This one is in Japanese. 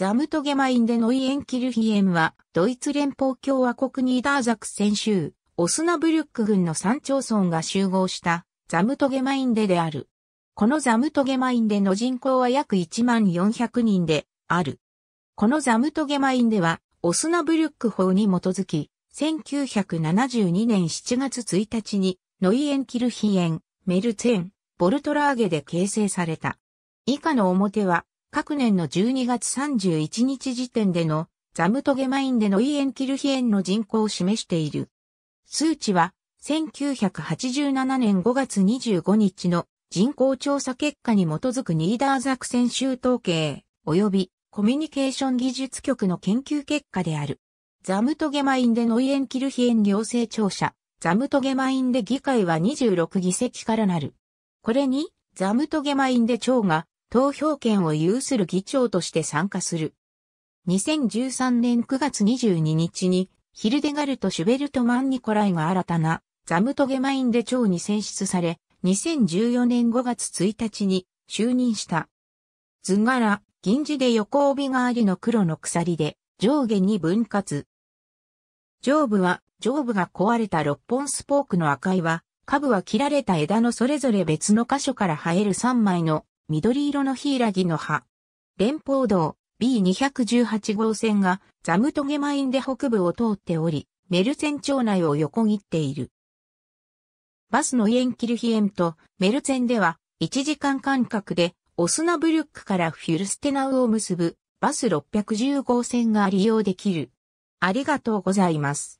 ザムトゲマインでノイエンキルヒエンは、ドイツ連邦共和国ニーダーザクセン州、オスナブルック郡の山町村が集合したザムトゲマインデである。このザムトゲマインデの人口は約1万400人である。このザムトゲマインデは、オスナブルック法に基づき、1972年7月1日に、ノイエンキルヒエン、メルツェン、ボルトラーゲで形成された。以下の表は、各年の12月31日時点でのザムトゲマインでのイエンキルヒエンの人口を示している。数値は1987年5月25日の人口調査結果に基づくニーダーザクセン州統計及びコミュニケーション技術局の研究結果である。ザムトゲマインでノイエンキルヒエン行政庁舎、ザムトゲマインで議会は26議席からなる。これに、ザムトゲマインで長が投票権を有する議長として参加する。2013年9月22日に、ヒルデガルト・シュベルト・マン・ニコライが新たなザムトゲマインで長に選出され、2014年5月1日に就任した。図柄、銀字で横帯がありの黒の鎖で上下に分割。上部は、上部が壊れた六本スポークの赤いは、下部は切られた枝のそれぞれ別の箇所から生える三枚の緑色のヒラギの葉。連邦道 B218 号線がザムトゲマインで北部を通っており、メルツェン町内を横切っている。バスのイエンキルヒエンとメルツェンでは1時間間隔でオスナブルックからフュルステナウを結ぶバス610号線が利用できる。ありがとうございます。